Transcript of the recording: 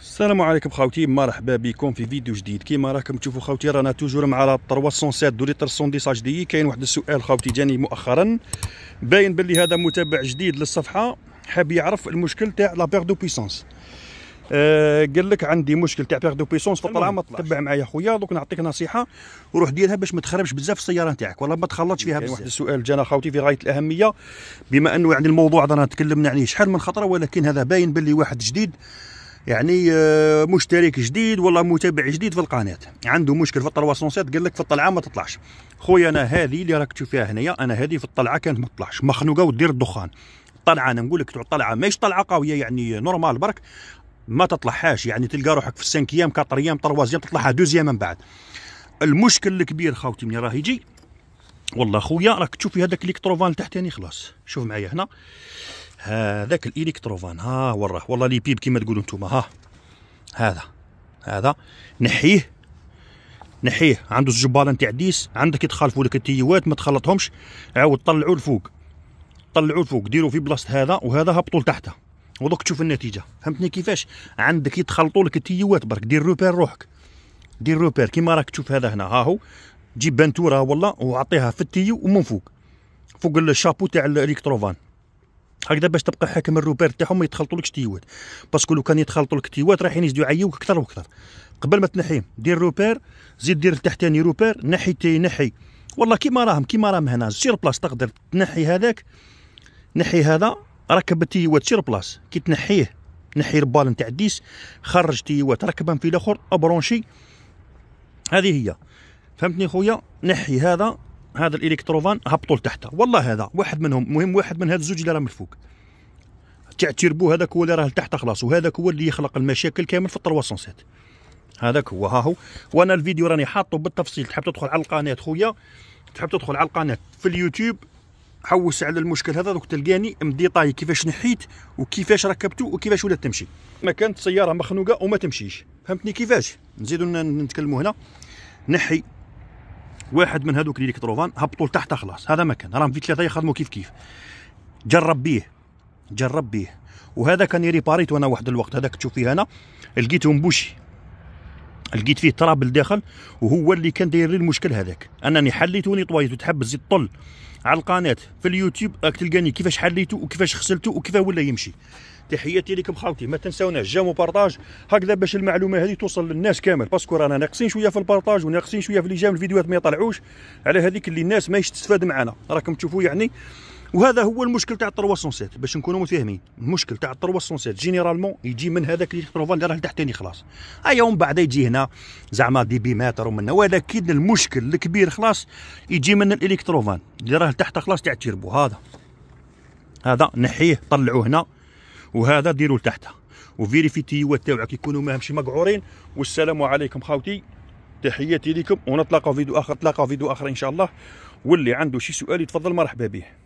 السلام عليكم خاوتي مرحبا بكم في فيديو جديد كيما راكم تشوفوا خاوتي رانا توجور مع لا 307 دو ليتر 110 اش دي كاين واحد السؤال خاوتي جاني مؤخرا باين بلي هذا متابع جديد للصفحه حاب يعرف المشكل تاع لا بيغ دو بويسونس آه قال لك عندي مشكل تاع بيغ دو بويسونس فطلع ما تتبع تبع معايا خويا دوك نعطيك نصيحه وروح ديرها باش ما تخربش بزاف السياره نتاعك ولا ما تخلطش فيها بزاف واحد السؤال جانا خاوتي في غايه الاهميه بما انه يعني الموضوع رانا تكلمنا عليه شحال من خطره ولكن هذا باين باللي واحد جديد يعني آه، مشترك جديد ولا متابع جديد في القناه عنده مشكل في الطرواسونسات قال لك في الطلعه ما تطلعش خويا انا هذه اللي راك تشوف فيها هنايا انا هذه في الطلعه كانت ما تطلعش مخنوقه ودير الدخان الطلعه انا نقول لك الطلعه ماهيش طلعه قويه يعني نورمال برك ما تطلعهاش يعني تلقى روحك في 5 ايام 4 ايام 3 ايام تطلعها دوزيام من بعد المشكل الكبير خاوتي مني راه يجي والله خويا راك تشوف في هذاك الكتروفان تحتاني خلاص شوف معايا هنا هذاك الالكتروفان ها وراه والله لي بيب كيما تقولوا نتوما ها هذا هذا نحيه نحيه عنده الجباله نتاع ديس عندك يدخل فوق التيوات ما تخلطهمش عاود طلعوا لفوق طلعوا لفوق ديروا في بلاصه هذا وهذا هبطوا لتحته ودوك تشوف النتيجه فهمتني كيفاش عندك يتخلطوا لك التيوات برك دير روبير روحك دير روبير كيما راك تشوف هذا هنا ها هو جيب بانتوره والله وعطيها في التيو ومن فوق فوق الشابو تاع الالكتروفان هكذا باش تبقى حاكم الروبير تاعهم ما يتخلطولكش تيوات باسكو لو كان يتخلطولك تيوات رايحين يزيدوا يعيوك اكثر واكثر قبل ما تنحيهم دير روبير زيد دير تحتاني روبير نحي تي نحي والله كيما راهم كيما راهم هنا سير بلاص تقدر تنحي هذاك نحي هذا ركب التيوات سير بلاص كي تنحيه نحي البال نتاع الديس خرج تيوات ركبهم في الاخر ابرونشي هذه هي فهمتني خويا نحي هذا هذا الالكتروفان هبطوا لتحت والله هذا واحد منهم مهم واحد من هذ الزوج اللي راه من الفوق تاع تيربو هذاك هو اللي راه لتحت خلاص وهذاك هو اللي يخلق المشاكل كامل في الترواسونسات هذاك هو ها هو وانا الفيديو راني حاطه بالتفصيل تحب تدخل على القناه خويا تحب تدخل على القناه في اليوتيوب حوس على المشكل هذا دوك تلقاني مديطاي كيفاش نحيت وكيفاش ركبته وكيفاش ولات تمشي ما كانت سياره مخنوقه وما تمشيش فهمتني كيفاش نزيدو نتكلموا هنا نحي واحد من هذوك اللي كتروفان هبطوا لتحت خلاص هذا ما كان راهم في ثلاثه يخدموا كيف كيف جرب بيه جرب بيه وهذا كان ريباريت وانا واحد الوقت هذاك تشوف فيه انا لقيته مبوشي لقيت فيه تراب الداخل وهو اللي كان داير لي المشكل هذاك انني حليته ونيطويته تحب الزيت طل على القناه في اليوتيوب راك تلقاني كيفاش حليته وكيفاش غسلته وكيفاه ولا يمشي تحياتي لكم خاوتي ما تنساوناش جامو بارطاج هكذا باش المعلومه هذه توصل للناس كامل باسكو رانا ناقصين شويه في البارطاج وناقصين شويه في اللي جام الفيديوهات ما يطلعوش على هذيك اللي الناس ماهيش تستفاد معنا راكم تشوفوا يعني وهذا هو المشكل تاع 307 باش نكونوا متفاهمين المشكل تاع 307 جينيرالمون يجي من هذاك اللي تروفال اللي راه تحتاني خلاص ايا ومن بعد يجي هنا زعما دي بي ماتر ومن ولكن المشكل الكبير خلاص يجي من الالكتروفان اللي راه تحت خلاص تاع تيربو هذا هذا نحيه طلعوه هنا وهذا ديروا لتحتها وفيريفي التيوات تاوعك يكونوا ماهمش مقعورين والسلام عليكم خاوتي تحياتي لكم ونطلقوا فيديو اخر نتلاقاو فيديو اخر ان شاء الله واللي عنده شي سؤال يتفضل مرحبا به